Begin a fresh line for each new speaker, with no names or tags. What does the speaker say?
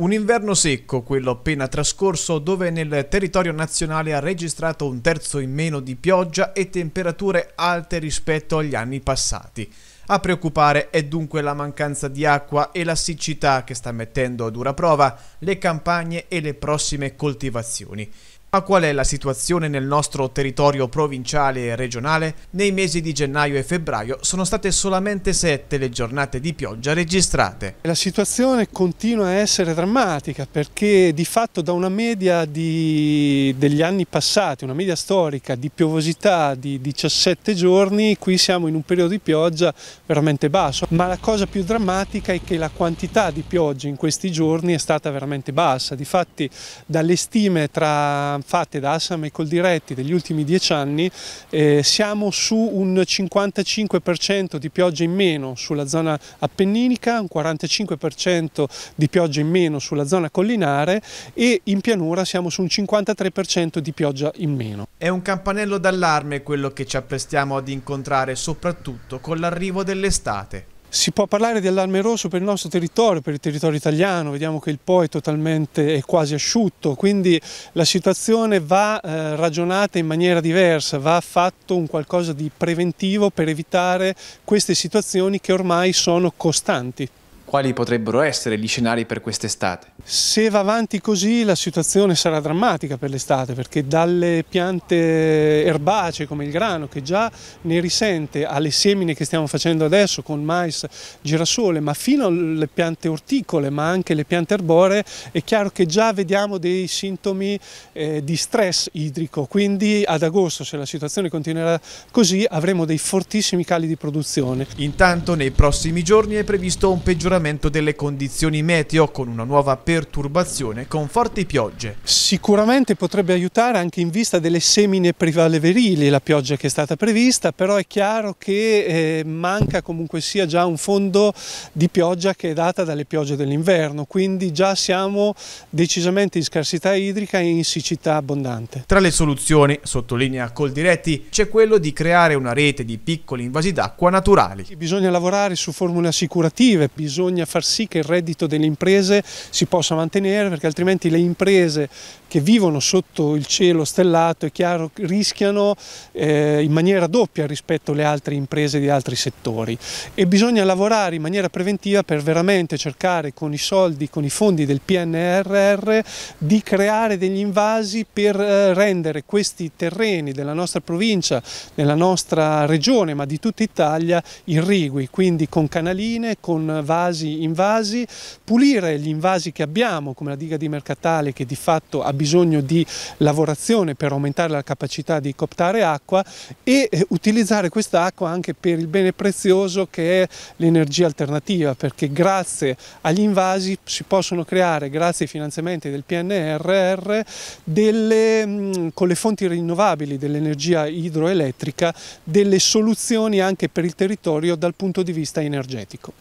Un inverno secco, quello appena trascorso, dove nel territorio nazionale ha registrato un terzo in meno di pioggia e temperature alte rispetto agli anni passati. A preoccupare è dunque la mancanza di acqua e la siccità che sta mettendo a dura prova le campagne e le prossime coltivazioni. Ma qual è la situazione nel nostro territorio provinciale e regionale? Nei mesi di gennaio e febbraio sono state solamente sette le giornate di pioggia registrate.
La situazione continua a essere drammatica perché di fatto da una media di, degli anni passati, una media storica di piovosità di 17 giorni, qui siamo in un periodo di pioggia veramente basso. Ma la cosa più drammatica è che la quantità di pioggia in questi giorni è stata veramente bassa. Difatti dalle stime tra fatte da Assam e Coldiretti degli ultimi dieci anni eh, siamo su un 55% di pioggia in meno sulla zona appenninica, un 45% di pioggia in meno sulla zona collinare e in pianura siamo su un 53% di pioggia in meno. È un campanello d'allarme quello che ci apprestiamo ad
incontrare soprattutto con l'arrivo dell'estate.
Si può parlare di allarme rosso per il nostro territorio, per il territorio italiano, vediamo che il Po è totalmente, è quasi asciutto, quindi la situazione va eh, ragionata in maniera diversa, va fatto un qualcosa di preventivo per evitare queste situazioni che ormai sono costanti quali potrebbero essere gli scenari per quest'estate? Se va avanti così la situazione sarà drammatica per l'estate perché dalle piante erbacee come il grano che già ne risente alle semine che stiamo facendo adesso con mais, girasole ma fino alle piante orticole ma anche le piante erboree è chiaro che già vediamo dei sintomi eh, di stress idrico quindi ad agosto se la situazione continuerà così avremo dei fortissimi cali di produzione. Intanto nei prossimi giorni è previsto un peggioramento miglioramento delle condizioni meteo con una nuova perturbazione con forti piogge. Sicuramente potrebbe aiutare anche in vista delle semine privaleverili la pioggia che è stata prevista, però è chiaro che eh, manca comunque sia già un fondo di pioggia che è data dalle piogge dell'inverno, quindi già siamo decisamente in scarsità idrica e in siccità abbondante.
Tra le soluzioni, sottolinea Coldiretti, c'è quello di creare una rete di piccoli invasi d'acqua naturali.
Bisogna lavorare su formule assicurative, bisogna bisogna far sì che il reddito delle imprese si possa mantenere perché altrimenti le imprese che vivono sotto il cielo stellato è chiaro rischiano eh, in maniera doppia rispetto alle altre imprese di altri settori e bisogna lavorare in maniera preventiva per veramente cercare con i soldi, con i fondi del PNRR di creare degli invasi per eh, rendere questi terreni della nostra provincia, della nostra regione ma di tutta Italia irrigui, quindi con canaline, con vasi casi invasi, pulire gli invasi che abbiamo, come la diga di Mercatale che di fatto ha bisogno di lavorazione per aumentare la capacità di coptare acqua e eh, utilizzare quest'acqua anche per il bene prezioso che è l'energia alternativa, perché grazie agli invasi si possono creare, grazie ai finanziamenti del PNRR, delle, con le fonti rinnovabili dell'energia idroelettrica, delle soluzioni anche per il territorio dal punto di vista energetico.